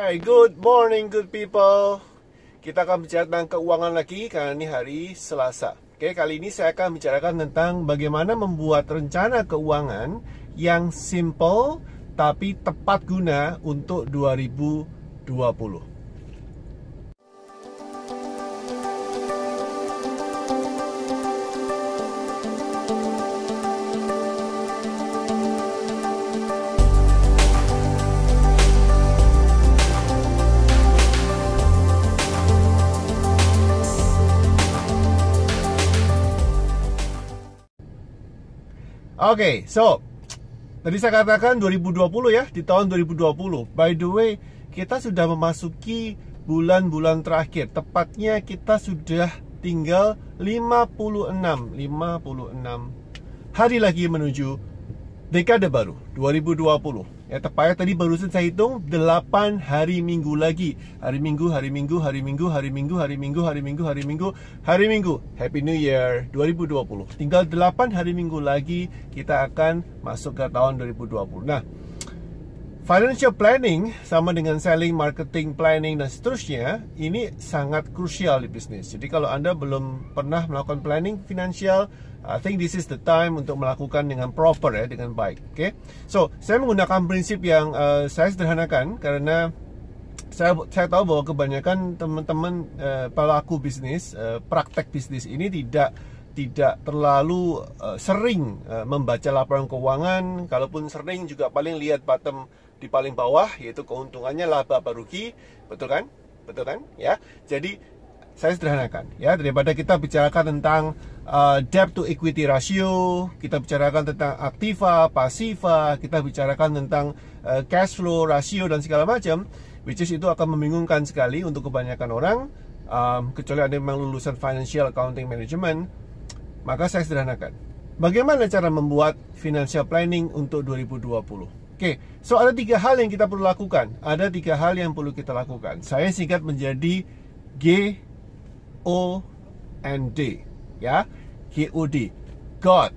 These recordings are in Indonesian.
Hai, good morning good people. Kita akan bicara tentang keuangan lagi karena ini hari Selasa. Oke, kali ini saya akan bicarakan tentang bagaimana membuat rencana keuangan yang simple tapi tepat guna untuk 2020. Oke, okay, so tadi saya katakan 2020 ya, di tahun 2020. By the way, kita sudah memasuki bulan-bulan terakhir. Tepatnya kita sudah tinggal 56, 56 hari lagi menuju dekade baru 2020. Yang terpayar tadi barusan saya hitung 8 hari minggu lagi Hari minggu, hari minggu, hari minggu, hari minggu, hari minggu, hari minggu, hari minggu Hari minggu, Happy New Year 2020 Tinggal 8 hari minggu lagi kita akan masuk ke tahun 2020 Nah, Financial planning sama dengan selling, marketing, planning dan seterusnya ini sangat krusial di bisnis. Jadi kalau Anda belum pernah melakukan planning finansial, I think this is the time untuk melakukan dengan proper ya, dengan baik. Oke. Okay? So, saya menggunakan prinsip yang uh, saya sederhanakan karena saya saya tahu bahwa kebanyakan teman-teman uh, pelaku bisnis, uh, praktek bisnis ini tidak tidak terlalu uh, sering uh, membaca laporan keuangan, kalaupun sering juga paling lihat bottom di paling bawah yaitu keuntungannya laba apa rugi, betul kan? Betul kan? Ya. Jadi saya sederhanakan ya daripada kita bicarakan tentang uh, debt to equity ratio, kita bicarakan tentang aktiva, pasiva, kita bicarakan tentang uh, cash flow ratio dan segala macam which is itu akan membingungkan sekali untuk kebanyakan orang um, kecuali Anda memang lulusan financial accounting management, maka saya sederhanakan. Bagaimana cara membuat financial planning untuk 2020? Oke, so ada tiga hal yang kita perlu lakukan. Ada tiga hal yang perlu kita lakukan. Saya singkat menjadi G O N D, ya, G O D, God,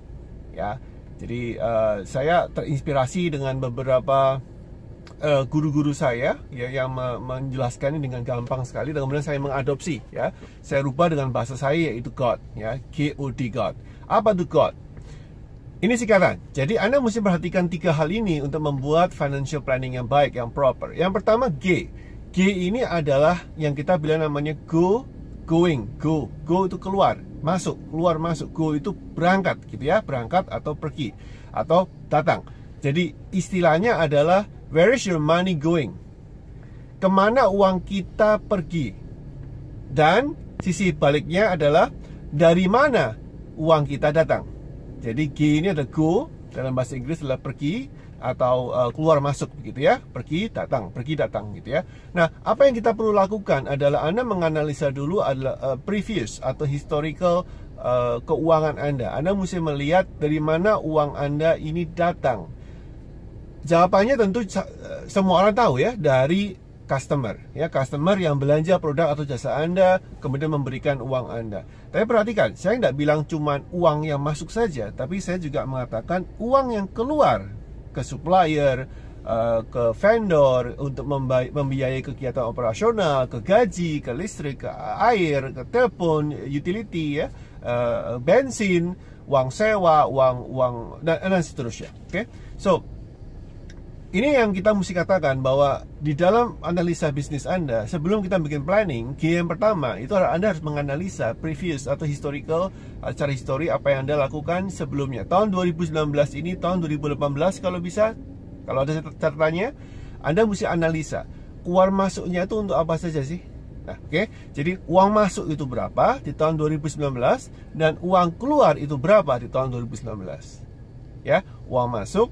ya. Jadi uh, saya terinspirasi dengan beberapa eh, guru-guru uh, saya ya, yang me menjelaskannya dengan gampang sekali dan kemudian saya mengadopsi ya saya rubah dengan bahasa saya yaitu God ya G O D God apa itu God ini sekarang. Jadi Anda mesti perhatikan tiga hal ini untuk membuat financial planning yang baik, yang proper. Yang pertama G. G ini adalah yang kita bilang namanya go, going, go. Go itu keluar, masuk, keluar masuk. Go itu berangkat gitu ya, berangkat atau pergi atau datang. Jadi istilahnya adalah where is your money going? Kemana uang kita pergi? Dan sisi baliknya adalah dari mana uang kita datang? Jadi G ini ada go dalam bahasa Inggris adalah pergi atau uh, keluar masuk begitu ya, pergi datang, pergi datang gitu ya. Nah, apa yang kita perlu lakukan adalah Anda menganalisa dulu adalah uh, previous atau historical uh, keuangan Anda. Anda mesti melihat dari mana uang Anda ini datang. Jawabannya tentu semua orang tahu ya dari customer ya customer yang belanja produk atau jasa Anda kemudian memberikan uang Anda. Tapi perhatikan, saya tidak bilang cuma uang yang masuk saja, tapi saya juga mengatakan uang yang keluar ke supplier, eh, ke vendor untuk membiayai kegiatan operasional, ke gaji, ke listrik, ke air, ke telepon, utility ya, eh, bensin, uang sewa, uang uang dan, dan seterusnya. Oke. Okay? So, ini yang kita mesti katakan bahwa di dalam analisa bisnis Anda, sebelum kita bikin planning, yang pertama itu Anda harus menganalisa previous atau historical, uh, secara histori apa yang Anda lakukan sebelumnya. Tahun 2019 ini, tahun 2018 kalau bisa, kalau ada catatannya, Anda mesti analisa. Keluar masuknya itu untuk apa saja sih? Nah, oke. Okay? Jadi uang masuk itu berapa di tahun 2019 dan uang keluar itu berapa di tahun 2019. Ya, uang masuk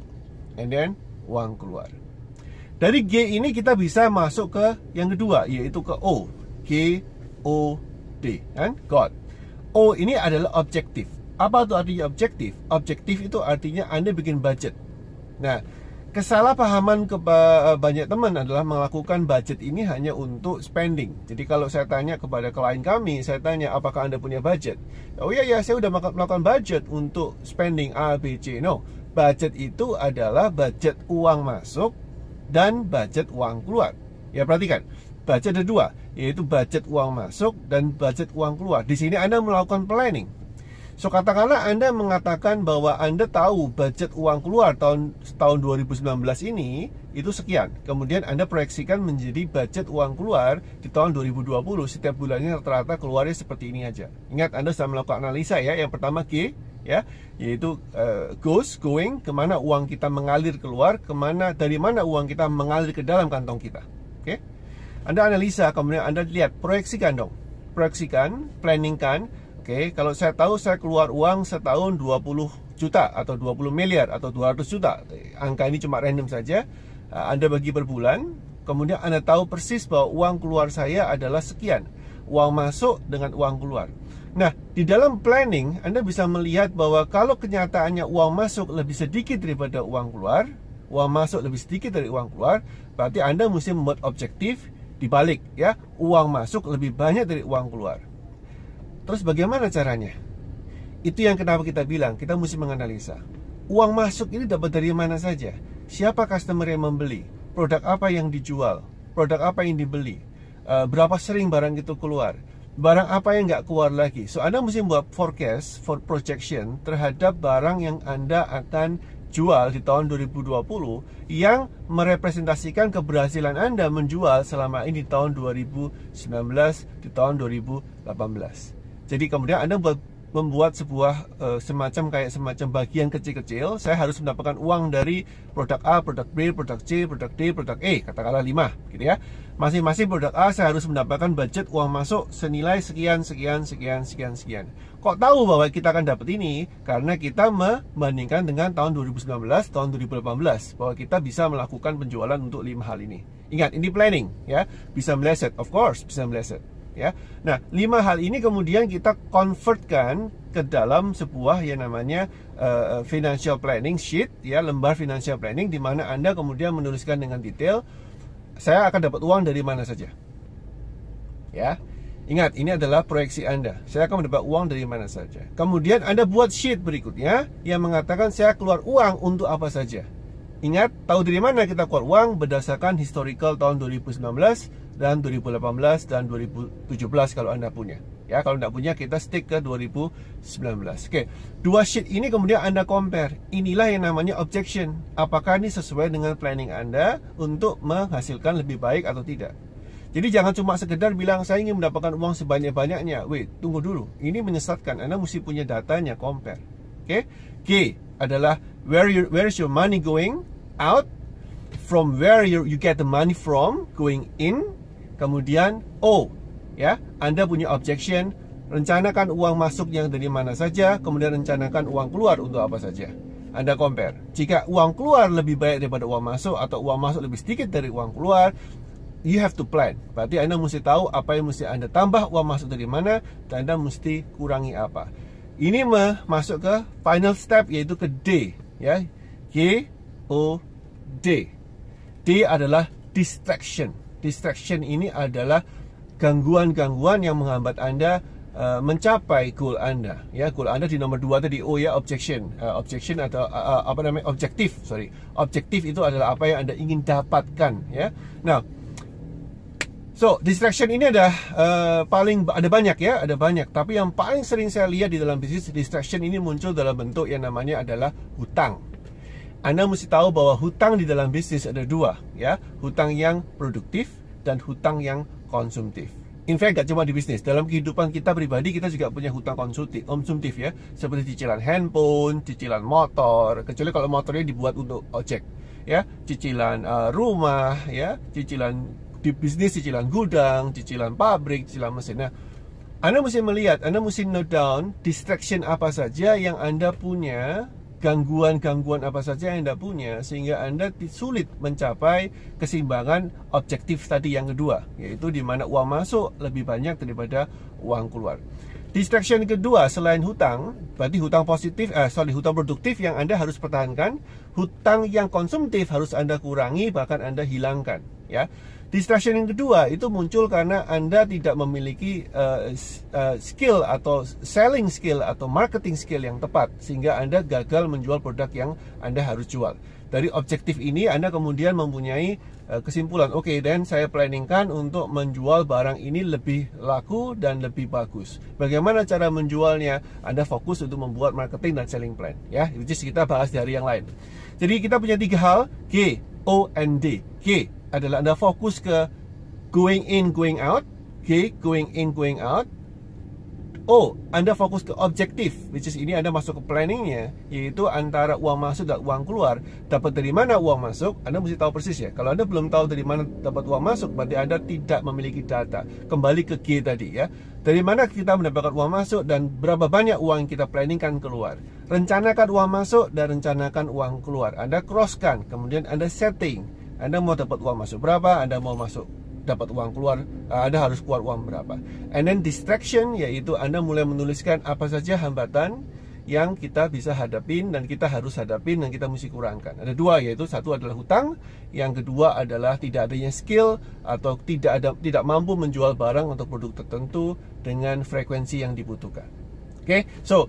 and then uang keluar. Dari G ini kita bisa masuk ke yang kedua yaitu ke O. G O D kan? God. O ini adalah objektif. Apa itu artinya objektif? Objektif itu artinya Anda bikin budget. Nah, kesalahpahaman ke eh, banyak teman adalah melakukan budget ini hanya untuk spending. Jadi kalau saya tanya kepada klien kami, saya tanya apakah Anda punya budget? Oh iya ya, saya sudah melakukan budget untuk spending A B C. No, budget itu adalah budget uang masuk dan budget uang keluar. Ya perhatikan, budget ada dua, yaitu budget uang masuk dan budget uang keluar. Di sini Anda melakukan planning. So katakanlah Anda mengatakan bahwa Anda tahu budget uang keluar tahun tahun 2019 ini itu sekian. Kemudian Anda proyeksikan menjadi budget uang keluar di tahun 2020 setiap bulannya rata-rata keluarnya seperti ini aja. Ingat Anda sudah melakukan analisa ya. Yang pertama G, ya yaitu uh, goes going kemana uang kita mengalir keluar kemana dari mana uang kita mengalir ke dalam kantong kita oke okay? anda analisa kemudian anda lihat proyeksikan dong proyeksikan planningkan oke okay? kalau saya tahu saya keluar uang setahun 20 juta atau 20 miliar atau 200 juta angka ini cuma random saja eh, anda bagi per bulan kemudian anda tahu persis bahwa uang keluar saya adalah sekian uang masuk dengan uang keluar Nah, di dalam planning Anda bisa melihat bahwa kalau kenyataannya uang masuk lebih sedikit daripada uang keluar, uang masuk lebih sedikit dari uang keluar, berarti Anda mesti membuat objektif dibalik ya, uang masuk lebih banyak dari uang keluar. Terus bagaimana caranya? Itu yang kenapa kita bilang kita mesti menganalisa. Uang masuk ini dapat dari mana saja? Siapa customer yang membeli? Produk apa yang dijual? Produk apa yang dibeli? Eh, berapa sering barang itu keluar? barang apa yang nggak keluar lagi. So Anda mesti buat forecast for projection terhadap barang yang Anda akan jual di tahun 2020 yang merepresentasikan keberhasilan Anda menjual selama ini di tahun 2019, di tahun 2018. Jadi kemudian Anda buat membuat sebuah uh, semacam kayak semacam bagian kecil-kecil saya harus mendapatkan uang dari produk A, produk B, produk C, produk D, produk E katakanlah 5 gitu ya masing-masing produk A saya harus mendapatkan budget uang masuk senilai sekian sekian sekian sekian sekian kok tahu bahwa kita akan dapat ini karena kita membandingkan dengan tahun 2019 tahun 2018 bahwa kita bisa melakukan penjualan untuk lima hal ini ingat ini planning ya bisa meleset of course bisa meleset ya. Nah, lima hal ini kemudian kita convertkan ke dalam sebuah yang namanya uh, financial planning sheet ya, lembar financial planning di mana Anda kemudian menuliskan dengan detail saya akan dapat uang dari mana saja. Ya. Ingat, ini adalah proyeksi Anda. Saya akan mendapat uang dari mana saja. Kemudian Anda buat sheet berikutnya yang mengatakan saya keluar uang untuk apa saja. Ingat, tahu dari mana kita keluar uang berdasarkan historical tahun 2019 dan 2018 dan 2017 kalau Anda punya. Ya, kalau tidak punya kita stick ke 2019. Oke. Dua sheet ini kemudian Anda compare. Inilah yang namanya objection. Apakah ini sesuai dengan planning Anda untuk menghasilkan lebih baik atau tidak? Jadi jangan cuma sekedar bilang saya ingin mendapatkan uang sebanyak-banyaknya. Wait, tunggu dulu. Ini menyesatkan. Anda mesti punya datanya compare. Oke. Okay? G adalah where where is your money going out? From where you, you get the money from going in? kemudian O ya Anda punya objection rencanakan uang masuk yang dari mana saja kemudian rencanakan uang keluar untuk apa saja anda compare jika uang keluar lebih baik daripada uang masuk atau uang masuk lebih sedikit dari uang keluar you have to plan. Berarti Anda mesti tahu apa yang mesti Anda tambah uang masuk dari mana dan Anda mesti kurangi apa. Ini masuk ke final step yaitu ke D ya. G O D. D adalah distraction distraction ini adalah gangguan-gangguan yang menghambat Anda uh, mencapai goal Anda. Ya, goal Anda di nomor 2 tadi Oh ya objection. Uh, objection atau uh, uh, apa namanya? objektif, sorry. Objektif itu adalah apa yang Anda ingin dapatkan, ya. Nah, So, distraction ini ada uh, paling ada banyak ya, ada banyak. Tapi yang paling sering saya lihat di dalam bisnis distraction ini muncul dalam bentuk yang namanya adalah hutang anda mesti tahu bahwa hutang di dalam bisnis ada dua, ya, hutang yang produktif dan hutang yang konsumtif. In fact, gak cuma di bisnis, dalam kehidupan kita pribadi kita juga punya hutang konsumtif, konsumtif ya, seperti cicilan handphone, cicilan motor, kecuali kalau motornya dibuat untuk ojek, ya, cicilan uh, rumah, ya, cicilan di bisnis, cicilan gudang, cicilan pabrik, cicilan mesin. Nah, anda mesti melihat, Anda mesti note down distraction apa saja yang Anda punya gangguan-gangguan apa saja yang Anda punya sehingga Anda sulit mencapai keseimbangan objektif tadi yang kedua yaitu di mana uang masuk lebih banyak daripada uang keluar. Distraction kedua selain hutang, berarti hutang positif, eh, sorry hutang produktif yang Anda harus pertahankan, hutang yang konsumtif harus Anda kurangi bahkan Anda hilangkan ya. Distraction yang kedua itu muncul karena Anda tidak memiliki uh, uh, skill atau selling skill atau marketing skill yang tepat sehingga Anda gagal menjual produk yang Anda harus jual. Dari objektif ini Anda kemudian mempunyai uh, kesimpulan, oke okay, dan saya planningkan untuk menjual barang ini lebih laku dan lebih bagus. Bagaimana cara menjualnya? Anda fokus untuk membuat marketing dan selling plan ya, which kita bahas dari yang lain. Jadi kita punya tiga hal, G, O, N D. G adalah anda fokus ke going in, going out. Okay, going in, going out. Oh, anda fokus ke objektif, which is ini anda masuk ke planningnya, yaitu antara uang masuk dan uang keluar. Dapat dari mana uang masuk? Anda mesti tahu persis ya. Kalau anda belum tahu dari mana dapat uang masuk, berarti anda tidak memiliki data. Kembali ke G tadi ya. Dari mana kita mendapatkan uang masuk dan berapa banyak uang yang kita planningkan keluar? Rencanakan uang masuk dan rencanakan uang keluar. Anda crosskan, kemudian anda setting anda mau dapat uang masuk berapa, Anda mau masuk dapat uang keluar, eh, Anda harus keluar uang berapa. And then distraction yaitu Anda mulai menuliskan apa saja hambatan yang kita bisa hadapin dan kita harus hadapin dan kita mesti kurangkan. Ada dua yaitu satu adalah hutang, yang kedua adalah tidak adanya skill atau tidak ada tidak mampu menjual barang untuk produk tertentu dengan frekuensi yang dibutuhkan. Oke, okay? so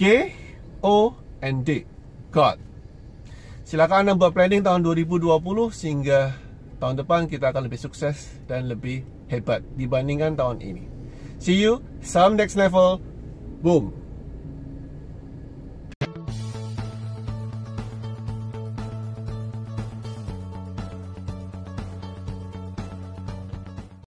G O and D, God. Silakan Anda buat planning tahun 2020 sehingga tahun depan kita akan lebih sukses dan lebih hebat dibandingkan tahun ini. See you, some next level, boom!